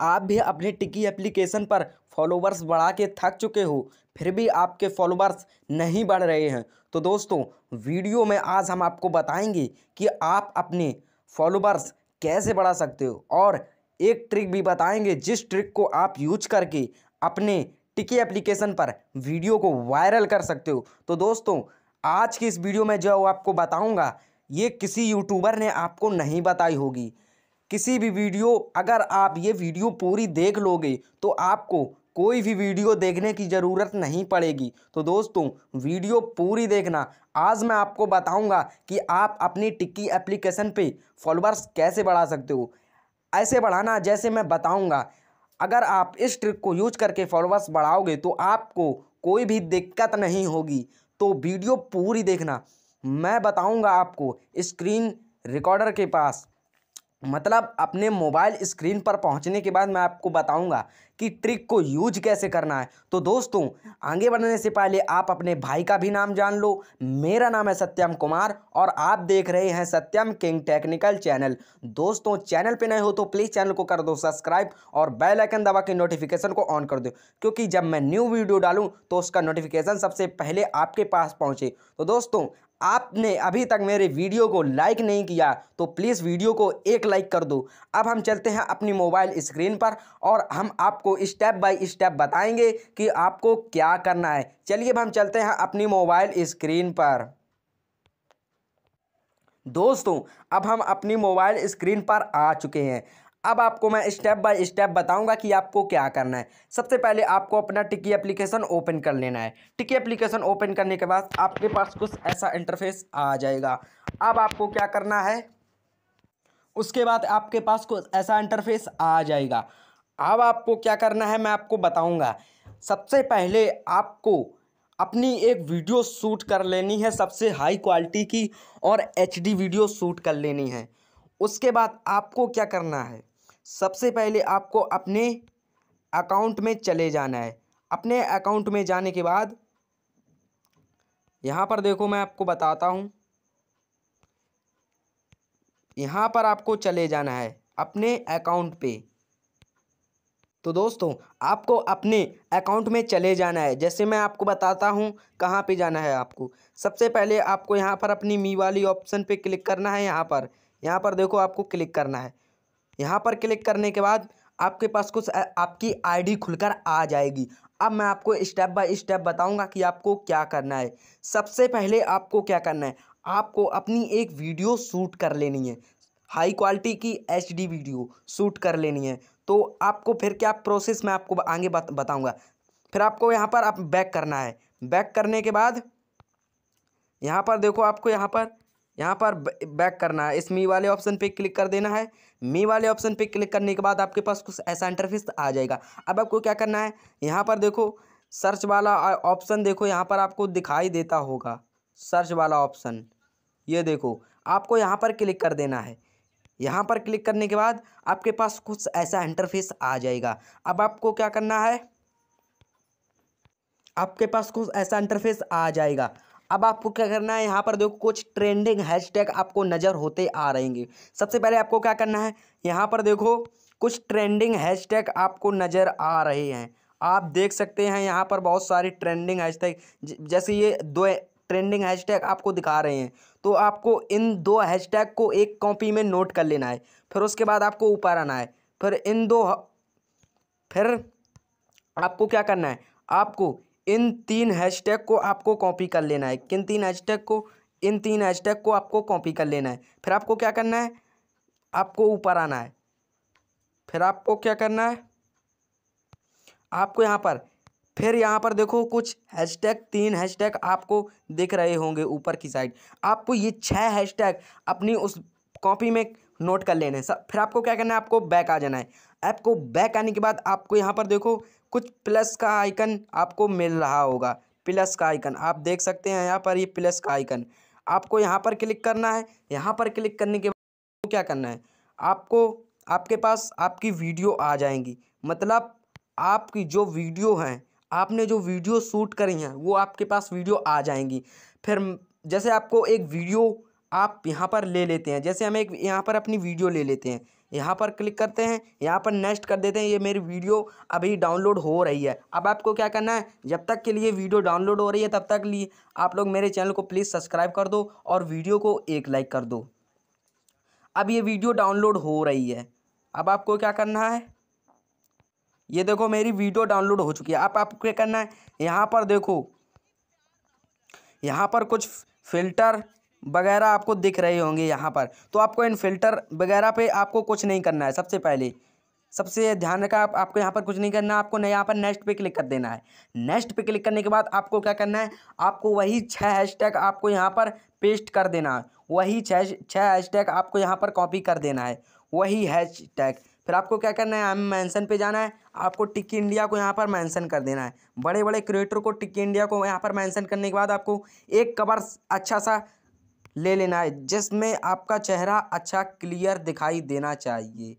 आप भी अपने टिकी एप्लीकेशन पर फॉलोवर्स बढ़ा के थक चुके हो फिर भी आपके फॉलोवर्स नहीं बढ़ रहे हैं तो दोस्तों वीडियो में आज हम आपको बताएंगे कि आप अपने फॉलोवर्स कैसे बढ़ा सकते हो और एक ट्रिक भी बताएंगे जिस ट्रिक को आप यूज करके अपने टिकी एप्लीकेशन पर वीडियो को वायरल कर सकते हो तो दोस्तों आज की इस वीडियो में जो आपको बताऊँगा ये किसी यूट्यूबर ने आपको नहीं बताई होगी किसी भी वीडियो अगर आप ये वीडियो पूरी देख लोगे तो आपको कोई भी वीडियो देखने की ज़रूरत नहीं पड़ेगी तो दोस्तों वीडियो पूरी देखना आज मैं आपको बताऊंगा कि आप अपनी टिक्की एप्लीकेशन पे फॉलोअर्स कैसे बढ़ा सकते हो ऐसे बढ़ाना जैसे मैं बताऊंगा अगर आप इस ट्रिक को यूज करके फॉलोअर्स बढ़ाओगे तो आपको कोई भी दिक्कत नहीं होगी तो वीडियो पूरी देखना मैं बताऊँगा आपको स्क्रीन रिकॉर्डर के पास मतलब अपने मोबाइल स्क्रीन पर पहुंचने के बाद मैं आपको बताऊंगा कि ट्रिक को यूज कैसे करना है तो दोस्तों आगे बढ़ने से पहले आप अपने भाई का भी नाम जान लो मेरा नाम है सत्यम कुमार और आप देख रहे हैं सत्यम किंग टेक्निकल चैनल दोस्तों चैनल पे नए हो तो प्लीज़ चैनल को कर दो सब्सक्राइब और बेल आइकन दबा के नोटिफिकेशन को ऑन कर दो क्योंकि जब मैं न्यू वीडियो डालूँ तो उसका नोटिफिकेशन सबसे पहले आपके पास पहुँचे तो दोस्तों आपने अभी तक मेरे वीडियो को लाइक नहीं किया तो प्लीज़ वीडियो को एक लाइक कर दो अब हम चलते हैं अपनी मोबाइल स्क्रीन पर और हम आपको स्टेप बाय स्टेप बताएंगे कि आपको क्या करना है चलिए अब हम चलते हैं अपनी मोबाइल स्क्रीन पर दोस्तों अब हम अपनी मोबाइल स्क्रीन पर आ चुके हैं अब आपको मैं स्टेप बाय स्टेप बताऊंगा कि आपको क्या करना है सबसे पहले आपको अपना टिकी एप्लीकेशन ओपन कर लेना है टिकी एप्लीकेशन ओपन करने के बाद आपके पास कुछ ऐसा इंटरफेस आ जाएगा अब आपको क्या करना है उसके बाद आपके पास कुछ ऐसा इंटरफेस आ जाएगा अब आपको क्या करना है मैं आपको बताऊँगा सबसे पहले आपको अपनी एक वीडियो शूट कर लेनी है सबसे हाई क्वालिटी की और एच वीडियो शूट कर लेनी है उसके बाद आपको क्या करना है सबसे पहले आपको अपने अकाउंट में चले जाना है अपने अकाउंट में जाने के बाद यहाँ पर देखो मैं आपको बताता हूँ यहाँ पर आपको चले जाना है अपने अकाउंट पे तो दोस्तों आपको अपने अकाउंट में चले जाना है जैसे मैं आपको बताता हूँ कहाँ पे जाना है आपको सबसे पहले आपको यहाँ पर अपनी मी वाली ऑप्शन पे क्लिक करना है यहाँ पर यहाँ पर देखो आपको क्लिक करना है यहाँ पर क्लिक करने के बाद आपके पास कुछ आपकी आईडी खुलकर आ जाएगी अब मैं आपको स्टेप बाय स्टेप बताऊंगा कि आपको क्या करना है सबसे पहले आपको क्या करना है आपको अपनी एक वीडियो शूट कर लेनी है हाई क्वालिटी की एच वीडियो शूट कर लेनी है तो आपको फिर क्या प्रोसेस मैं आपको आगे बत, बताऊंगा फिर आपको यहाँ पर आप बैक करना है बैक करने के बाद यहाँ पर देखो आपको यहाँ पर यहाँ पर बैक करना है इस मी वाले ऑप्शन पे क्लिक कर देना है मी वाले ऑप्शन पे क्लिक करने के बाद आपके पास कुछ ऐसा इंटरफेस आ जाएगा अब आपको क्या करना है यहाँ पर देखो सर्च वाला ऑप्शन देखो यहाँ पर आपको दिखाई देता होगा सर्च वाला ऑप्शन ये देखो आपको यहाँ पर क्लिक कर देना है यहाँ पर क्लिक करने के बाद आपके पास कुछ ऐसा इंटरफेस आ जाएगा अब आपको क्या करना है आपके पास कुछ ऐसा इंटरफेस आ जाएगा अब आपको क्या करना है यहाँ पर देखो कुछ ट्रेंडिंग हैशटैग आपको नज़र होते आ रहेंगे सबसे पहले आपको क्या करना है यहाँ पर देखो कुछ ट्रेंडिंग हैशटैग आपको नज़र आ रहे हैं आप देख सकते हैं यहाँ पर बहुत सारे ट्रेंडिंग हैशटैग जैसे ये दो ट्रेंडिंग हैशटैग आपको दिखा रहे हैं तो आपको इन दो हैशटैग को एक कॉपी में नोट कर लेना है फिर उसके बाद आपको ऊपर आना है फिर इन दो फिर आपको क्या करना है आपको इन तीन हैशटैग को आपको कॉपी कर लेना है किन तीन हैशटैग को इन तीन हैशटैग को आपको कॉपी कर लेना है फिर आपको क्या करना है आपको ऊपर आना है फिर आपको क्या करना है आपको यहाँ पर फिर यहाँ पर देखो कुछ हैशटैग तीन हैशटैग आपको दिख रहे होंगे ऊपर की साइड आपको ये छः हैशटैग अपनी उस कॉपी में नोट कर लेने हैं फिर आपको क्या करना है आपको बैक आ जाना है आपको बैक आने के बाद आपको यहाँ पर देखो कुछ प्लस का आइकन आपको मिल रहा होगा प्लस का आइकन आप देख सकते हैं यहाँ पर ये प्लस का आइकन आपको यहाँ पर क्लिक करना है यहाँ पर क्लिक करने के बाद क्या करना है आपको आपके पास आपकी वीडियो आ जाएंगी मतलब आपकी जो वीडियो हैं आपने जो वीडियो शूट करी हैं वो आपके पास वीडियो आ जाएंगी फिर जैसे आपको एक वीडियो आप यहाँ पर ले लेते हैं जैसे हम एक यहाँ पर अपनी वीडियो ले लेते हैं यहाँ पर क्लिक करते हैं यहाँ पर नेक्स्ट कर देते हैं ये मेरी वीडियो अभी डाउनलोड हो रही है अब आपको क्या करना है जब तक के लिए वीडियो डाउनलोड हो रही है तब तक लिए आप लोग मेरे चैनल को प्लीज़ सब्सक्राइब कर दो और वीडियो को एक लाइक कर दो अब ये वीडियो डाउनलोड हो रही है अब आपको क्या करना है ये देखो मेरी वीडियो डाउनलोड हो चुकी है आप आपको क्या करना है यहाँ पर देखो यहाँ पर कुछ फिल्टर वगैरह आपको दिख रहे होंगे यहाँ पर तो आपको इन फिल्टर वगैरह पे आपको कुछ नहीं करना है सबसे पहले सबसे ध्यान रखा आप, आपको यहाँ पर कुछ नहीं करना आपको यहाँ पर नेक्स्ट पे क्लिक कर देना है नेक्स्ट पे क्लिक करने के बाद आपको क्या करना है आपको वही छः हैशटैग आपको यहाँ पर पेस्ट कर देना है वही छः छः हैशटैग आपको यहाँ पर कॉपी कर देना है वही हैशटैग फिर आपको क्या करना है हमें मैंसन पे जाना है आपको टिक्की इंडिया को यहाँ पर मैंसन कर देना है बड़े बड़े क्रिएटर को टिक्की इंडिया को यहाँ पर मैंसन करने के बाद आपको एक कवर अच्छा सा ले लेना है जिसमें आपका चेहरा अच्छा क्लियर दिखाई देना चाहिए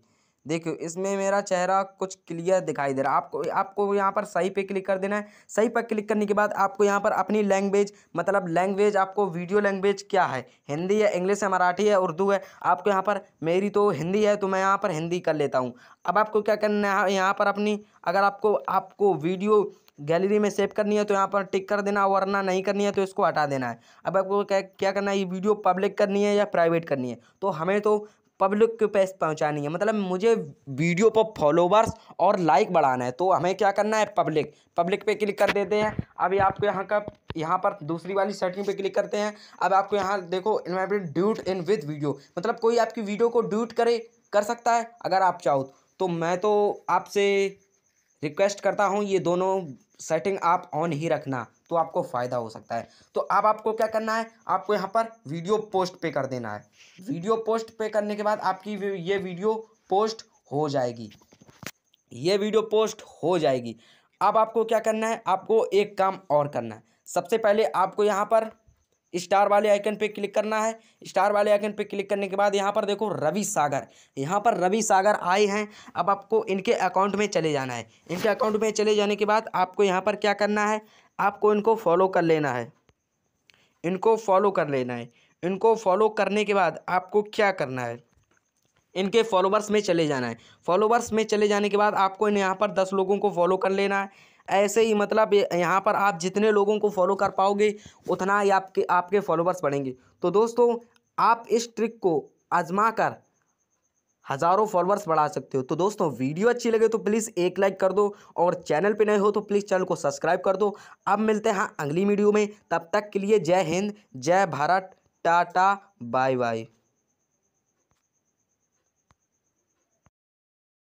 देखियो इसमें मेरा चेहरा कुछ क्लियर दिखाई दे रहा है आपको आपको यहाँ पर सही पे क्लिक कर देना है सही पर क्लिक करने के बाद आपको यहाँ पर अपनी लैंग्वेज मतलब लैंग्वेज आपको वीडियो लैंग्वेज क्या है हिंदी है इंग्लिश है मराठी है उर्दू है आपको यहाँ पर मेरी तो हिंदी है तो मैं यहाँ पर हिंदी कर लेता हूँ अब आपको क्या करना है यहाँ पर अपनी अगर आपको आपको वीडियो गैलरी में सेव करनी है तो यहाँ पर टिक कर देना वरना नहीं करनी है तो इसको हटा देना है अब आपको क्या क्या करना है ये वीडियो पब्लिक करनी है या प्राइवेट करनी है तो हमें तो पब्लिक के पैस पहुँचानी है मतलब मुझे वीडियो पर फॉलोवर्स और लाइक बढ़ाना है तो हमें क्या करना है पब्लिक पब्लिक पे क्लिक कर देते हैं अभी आपको यहाँ का यहाँ पर दूसरी वाली सेटिंग पे क्लिक करते हैं अब आपको यहाँ देखो invite duet in with video मतलब कोई आपकी वीडियो को ड्यूट करे कर सकता है अगर आप चाहो तो, तो मैं तो आपसे रिक्वेस्ट करता हूँ ये दोनों सेटिंग आप ऑन ही रखना तो आपको फ़ायदा हो सकता है तो अब आप आपको क्या करना है आपको यहाँ पर वीडियो पोस्ट पे कर देना है वीडियो पोस्ट पे करने के बाद आपकी ये वीडियो पोस्ट हो जाएगी ये वीडियो पोस्ट हो जाएगी अब आपको क्या करना है आपको एक काम और करना है सबसे पहले आपको यहाँ पर स्टार वाले आइकन पे क्लिक करना है स्टार वाले आइकन पे क्लिक करने के बाद यहाँ पर देखो रवि सागर यहाँ पर रवि सागर आए हैं अब आपको इनके अकाउंट में चले जाना है इनके अकाउंट में चले जाने के बाद आपको यहाँ पर क्या करना है आपको इनको फॉलो कर लेना है इनको फॉलो कर लेना है इनको फॉलो करने के बाद आपको क्या करना है इनके फॉलोवर्स में चले जाना है फॉलोवर्स में चले जाने के बाद आपको यहाँ पर दस लोगों को फॉलो कर लेना है ऐसे ही मतलब यहाँ पर आप जितने लोगों को फॉलो कर पाओगे उतना ही आपके आपके फॉलोवर्स बढ़ेंगे तो दोस्तों आप इस ट्रिक को आजमा कर हज़ारों फॉलोअर्स बढ़ा सकते हो तो दोस्तों वीडियो अच्छी लगे तो प्लीज़ एक लाइक कर दो और चैनल पे नए हो तो प्लीज़ चैनल को सब्सक्राइब कर दो अब मिलते हैं अगली वीडियो में तब तक के लिए जय हिंद जय भारत टाटा बाय बाय